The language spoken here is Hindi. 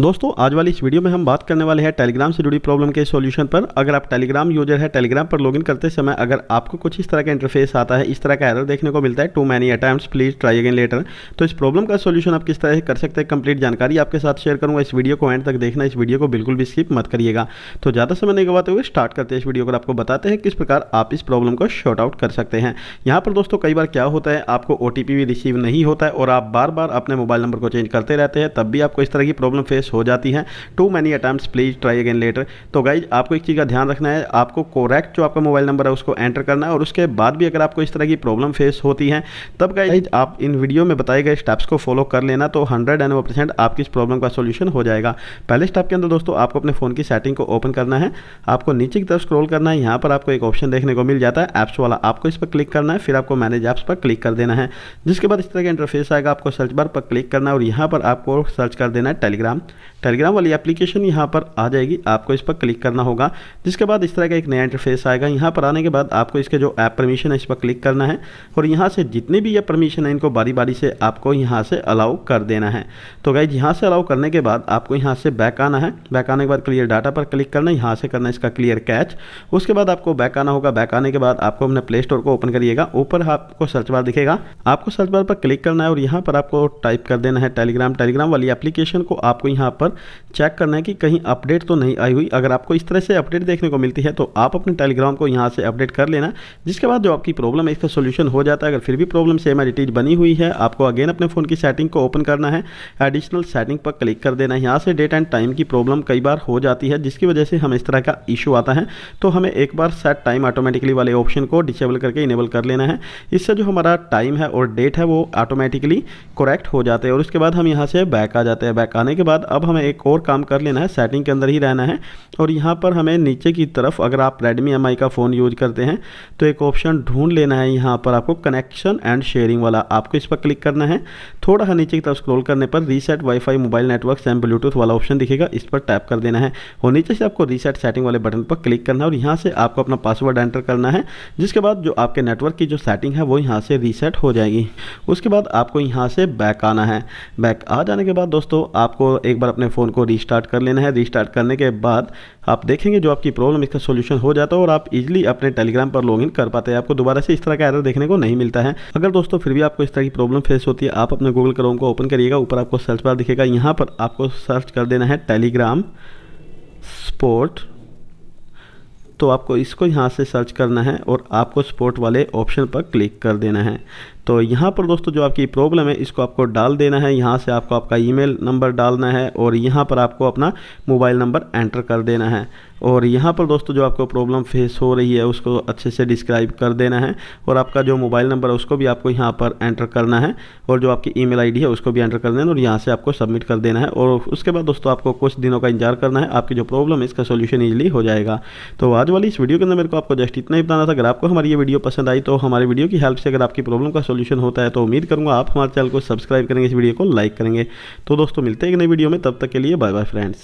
दोस्तों आज वाली इस वीडियो में हम बात करने वाले हैं टेलीग्राम से जुड़ी प्रॉब्लम के सॉल्यूशन पर अगर आप टेलीग्राम यूजर है टेलीग्राम पर लॉगिन करते समय अगर आपको कुछ इस तरह का इंटरफेस आता है इस तरह का एरर देखने को मिलता है too many attempt please try again later तो इस प्रॉब्लम का सोल्यूशन आप किस तरह से कर सकते हैं कंप्लीट जानकारी आपके साथ शेयर करूंगा इस वीडियो को एंड तक देखना इस वीडियो को बिल्कुल भी स्किप मत करिएगा तो ज़्यादा समय नहीं गवाते हुए स्टार्ट करते हैं इस वीडियो को आपको बताते हैं किस प्रकार आप इस प्रॉब्लम को शॉर्ट आउट कर सकते हैं यहाँ पर दोस्तों कई बार क्या होता है आपको ओ भी रिसीव नहीं होता है और आप बार बार अपने मोबाइल नंबर को चेंज करते रहते हैं तब भी आपको इस तरह की प्रॉब्लम फेस मिस हो जाती हैं too many attempt please try again later तो गाइज आपको एक चीज़ का ध्यान रखना है आपको कोरेक्ट जो आपका मोबाइल नंबर है उसको एंटर करना है और उसके बाद भी अगर आपको इस तरह की प्रॉब्लम फेस होती है तब गाइज आप इन वीडियो में बताए गए स्टेप्स को फॉलो कर लेना तो हंड्रेड एंड परसेंट आपकी इस प्रॉब्लम का सोल्यूशन हो जाएगा पहले स्टेप के अंदर दोस्तों आपको अपने फ़ोन की सेटिंग को ओपन करना है आपको नीचे की तरफ स्क्रोल करना है यहाँ पर आपको एक ऑप्शन देखने को मिल जाता है ऐप्स वाला आपको इस पर क्लिक करना है फिर आपको मैनेज ऐप्स पर क्लिक कर देना है जिसके बाद इस तरह का इंटरफेस आएगा आपको सर्च बार पर क्लिक करना है और यहाँ पर आपको सर्च कर देना है टेलीग्राम टेलीग्राम वाली एप्लीकेशन यहाँ पर आ जाएगी आपको इस पर क्लिक करना होगा जिसके बाद इस तरह का एक नया इंटरफेस आएगा यहाँ पर आने के बाद आपको इसके जो ऐप परमिशन है इस पर क्लिक करना है और यहाँ से जितने भी ये परमिशन है इनको बारी बारी से आपको यहाँ से अलाउ कर देना है तो गाइज यहाँ से अलाउ करने के बाद आपको यहाँ से बैक आना है बैक आने के बाद क्लियर डाटा पर क्लिक करना है यहाँ से करना है इसका क्लियर कैच उसके बाद आपको बैक आना होगा बैक आने के बाद आपको अपने प्ले स्टोर को ओपन करिएगा ऊपर आपको सर्च बार दिखेगा आपको सर्च बार पर क्लिक करना है और यहाँ पर आपको टाइप कर देना है टेलीग्राम टेलीग्राम वाली एप्लीकेशन को आपको यहाँ यहाँ पर चेक करना है कि कहीं अपडेट तो नहीं आई हुई अगर आपको इस तरह से अपडेट देखने को मिलती है तो आप अपने टेलीग्राम को यहाँ से अपडेट कर लेना जिसके बाद जो आपकी प्रॉब्लम है इसका सोल्यूशन हो जाता है अगर फिर भी प्रॉब्लम सेम एडिटेज बनी हुई है आपको अगेन अपने फ़ोन की सेटिंग को ओपन करना है एडिशनल सेटिंग पर क्लिक कर देना है यहाँ से डेट एंड टाइम की प्रॉब्लम कई बार हो जाती है जिसकी वजह से हम इस तरह का इशू आता है तो हमें एक बार सेट टाइम ऑटोमेटिकली वाले ऑप्शन को डिसेबल करके इनेबल कर लेना है इससे जो हमारा टाइम है और डेट है वो ऑटोमेटिकली करेक्ट हो जाते हैं और उसके बाद हम यहाँ से बैक आ जाते हैं बैक आने के बाद अब हमें एक और काम कर लेना है सेटिंग के अंदर ही रहना है और यहाँ पर हमें नीचे की तरफ अगर आप रेडमी एम का फ़ोन यूज करते हैं तो एक ऑप्शन ढूंढ लेना है यहाँ पर आपको कनेक्शन एंड शेयरिंग वाला आपको इस पर क्लिक करना है थोड़ा सा नीचे की तरफ स्क्रोल करने पर reset WiFi mobile network and Bluetooth वाला ऑप्शन दिखेगा इस पर टैप कर देना है और नीचे से आपको रीसेट सेटिंग वाले बटन पर क्लिक करना है और यहाँ से आपको अपना पासवर्ड एंटर करना है जिसके बाद जो आपके नेटवर्क की जो सेटिंग है वो यहाँ से रीसेट हो जाएगी उसके बाद आपको यहाँ से बैक आना है बैक आ जाने के बाद दोस्तों आपको एक बार पर अपने फ़ोन को रीस्टार्ट कर लेना है रीस्टार्ट करने के बाद आप देखेंगे जो आपकी प्रॉब्लम इसका सोल्यूशन हो जाता है और आप इजिली अपने टेलीग्राम पर लॉगिन कर पाते हैं आपको दोबारा से इस तरह का एरर देखने को नहीं मिलता है अगर दोस्तों फिर भी आपको इस तरह की प्रॉब्लम फेस होती है आप अपने गूगल क्रोम को ओपन करिएगा ऊपर आपको सर्च बार दिखेगा यहाँ पर आपको सर्च कर देना है टेलीग्राम स्पोर्ट तो आपको इसको यहाँ से सर्च करना है और आपको स्पोर्ट वाले ऑप्शन पर क्लिक कर देना है तो यहाँ पर दोस्तों जो आपकी प्रॉब्लम है इसको आपको डाल देना है यहाँ से आपको आपका ईमेल नंबर डालना है और यहाँ पर आपको अपना मोबाइल नंबर एंटर कर देना है और यहाँ पर दोस्तों जो आपको प्रॉब्लम फेस हो रही है उसको अच्छे से डिस्क्राइब कर देना है और आपका जो मोबाइल नंबर है उसको भी आपको यहाँ पर एंटर करना है और जो आपकी ईमेल आईडी है उसको भी एंटर कर देना है और यहाँ से आपको सबमिट कर देना है और उसके बाद दोस्तों आपको कुछ दिनों का इंतजार करना है आपकी जो प्रॉब्लम है इसका सोल्यूशन ईजिली हो जाएगा तो आज वाली इस वीडियो के अंदर मेरे को आपको जस्ट इतना ही बताना था अगर आपको हमारी ये वीडियो पसंद आई तो हमारी वीडियो की हेल्प से अगर आपकी प्रॉब्लम का सॉल्यूशन होता है तो उम्मीद करूंगा आप हमारे चैनल को सब्सक्राइब करेंगे इस वीडियो को लाइक करेंगे तो दोस्तों मिलते हैं एक नई वीडियो में तब तक के लिए बाय बाय फ्रेंड्स